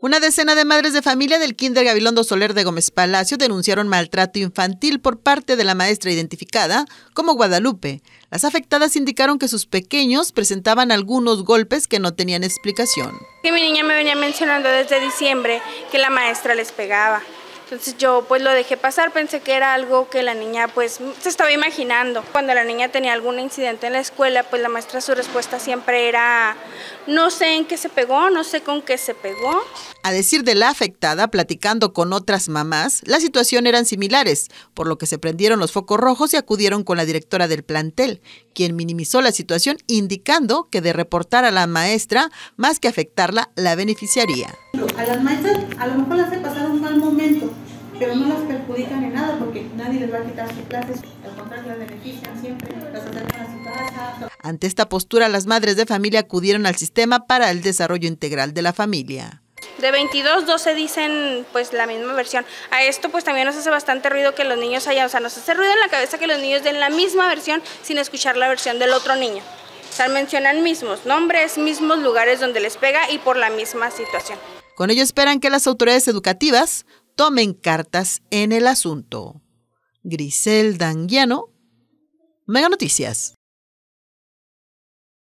Una decena de madres de familia del Kinder Gabilondo Soler de Gómez Palacio denunciaron maltrato infantil por parte de la maestra identificada como Guadalupe. Las afectadas indicaron que sus pequeños presentaban algunos golpes que no tenían explicación. mi niña me venía mencionando desde diciembre que la maestra les pegaba. Entonces yo pues lo dejé pasar, pensé que era algo que la niña pues se estaba imaginando. Cuando la niña tenía algún incidente en la escuela, pues la maestra su respuesta siempre era no sé en qué se pegó, no sé con qué se pegó. A decir de la afectada, platicando con otras mamás, la situación eran similares, por lo que se prendieron los focos rojos y acudieron con la directora del plantel, quien minimizó la situación indicando que de reportar a la maestra, más que afectarla, la beneficiaría. A las maestras a lo mejor las hace pasar un mal momento, pero no las perjudican en nada porque nadie les va a quitar sus clases, al contrario las benefician siempre, las acercan a su casa. Ante esta postura, las madres de familia acudieron al sistema para el desarrollo integral de la familia. De 22, 12 dicen pues la misma versión. A esto pues también nos hace bastante ruido que los niños hayan, o sea, nos hace ruido en la cabeza que los niños den la misma versión sin escuchar la versión del otro niño. O sea, mencionan mismos nombres, mismos lugares donde les pega y por la misma situación. Con ello esperan que las autoridades educativas tomen cartas en el asunto. Grisel Danguiano, Mega Noticias.